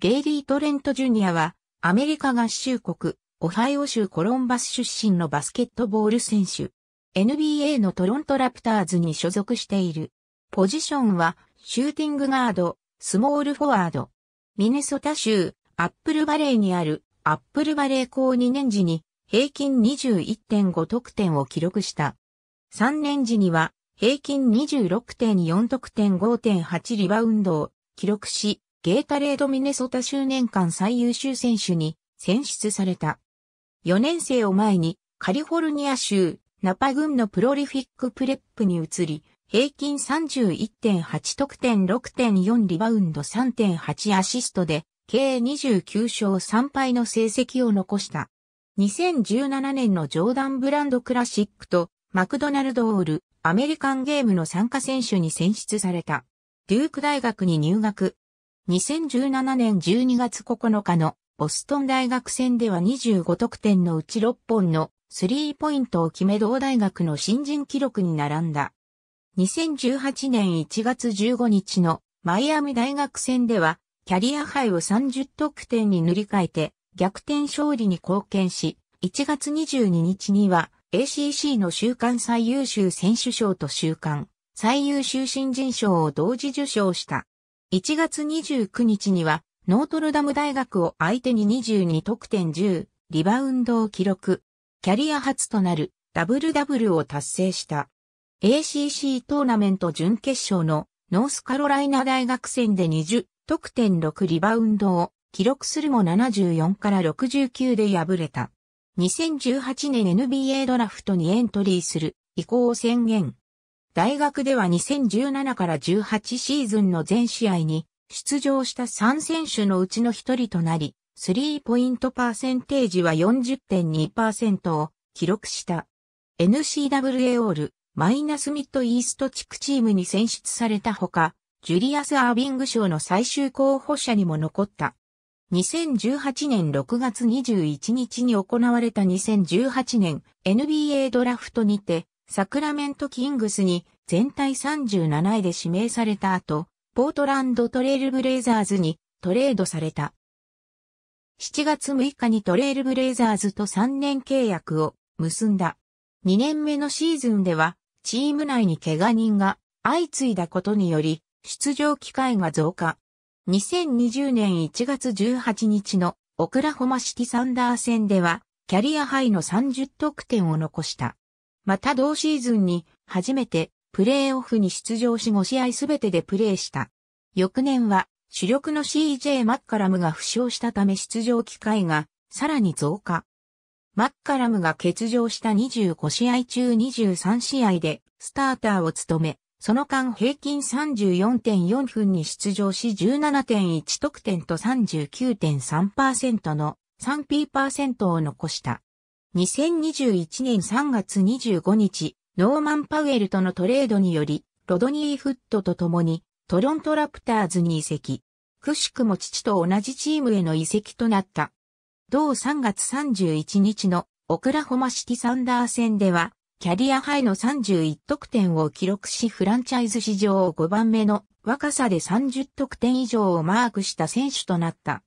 ゲイリー・トレント・ジュニアは、アメリカ合衆国、オハイオ州コロンバス出身のバスケットボール選手。NBA のトロントラプターズに所属している。ポジションは、シューティングガード、スモールフォワード。ミネソタ州、アップルバレーにある、アップルバレー校2年時に、平均21.5得点を記録した。3年時には、平均26.4得点5.8リバウンドを記録し、ゲータレードミネソタ周年間最優秀選手に選出された。4年生を前にカリフォルニア州ナパ郡のプロリフィックプレップに移り、平均31.8得点6.4リバウンド3.8アシストで、計29勝3敗の成績を残した。2017年のジョーダンブランドクラシックとマクドナルドオールアメリカンゲームの参加選手に選出された。デューク大学に入学。2017年12月9日のボストン大学戦では25得点のうち6本のスリーポイントを決め同大学の新人記録に並んだ。2018年1月15日のマイアミ大学戦ではキャリアハイを30得点に塗り替えて逆転勝利に貢献し、1月22日には ACC の週間最優秀選手賞と週間最優秀新人賞を同時受賞した。1月29日には、ノートルダム大学を相手に22得点10、リバウンドを記録。キャリア初となるダブルダブルを達成した。ACC トーナメント準決勝のノースカロライナ大学戦で20得点6リバウンドを記録するも74から69で敗れた。2018年 NBA ドラフトにエントリーする意向を宣言。大学では2017から18シーズンの全試合に出場した3選手のうちの一人となり、スリーポイントパーセンテージは40.2%を記録した。n c w a オール、マイナスミッドイースト地区チームに選出されたほか、ジュリアス・アービング賞の最終候補者にも残った。2018年6月21日に行われた2018年 NBA ドラフトにて、サクラメントキングスに全体37位で指名された後、ポートランドトレイルブレイザーズにトレードされた。7月6日にトレイルブレイザーズと3年契約を結んだ。2年目のシーズンでは、チーム内に怪我人が相次いだことにより、出場機会が増加。2020年1月18日のオクラホマシティサンダー戦では、キャリアハイの30得点を残した。また同シーズンに初めてプレーオフに出場し5試合すべてでプレーした。翌年は主力の CJ マッカラムが負傷したため出場機会がさらに増加。マッカラムが欠場した25試合中23試合でスターターを務め、その間平均34.4分に出場し17.1得点と39.3%の 3P% を残した。2021年3月25日、ノーマン・パウエルとのトレードにより、ロドニー・フットと共にトロントラプターズに移籍。くしくも父と同じチームへの移籍となった。同3月31日のオクラホマシティサンダー戦では、キャリアハイの31得点を記録しフランチャイズ史上5番目の若さで30得点以上をマークした選手となった。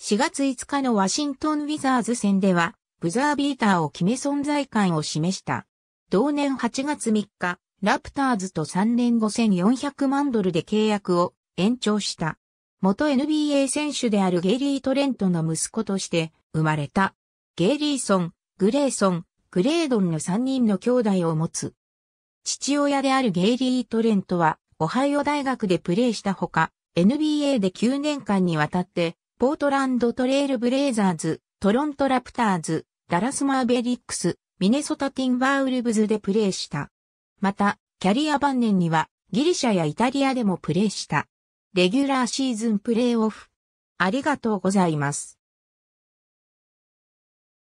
4月5日のワシントン・ウィザーズ戦では、ブザービーターを決め存在感を示した。同年8月3日、ラプターズと3年5400万ドルで契約を延長した。元 NBA 選手であるゲイリー・トレントの息子として生まれた。ゲイリーソン、グレーソン、グレードンの3人の兄弟を持つ。父親であるゲイリー・トレントは、オハイオ大学でプレーしたほか、NBA で9年間にわたって、ポートランドトレイルブレイザーズ、トロントラプターズ、ダラスマーベリックス、ミネソタティンバーウルブズでプレーした。また、キャリア晩年にはギリシャやイタリアでもプレーした。レギュラーシーズンプレーオフ。ありがとうございます。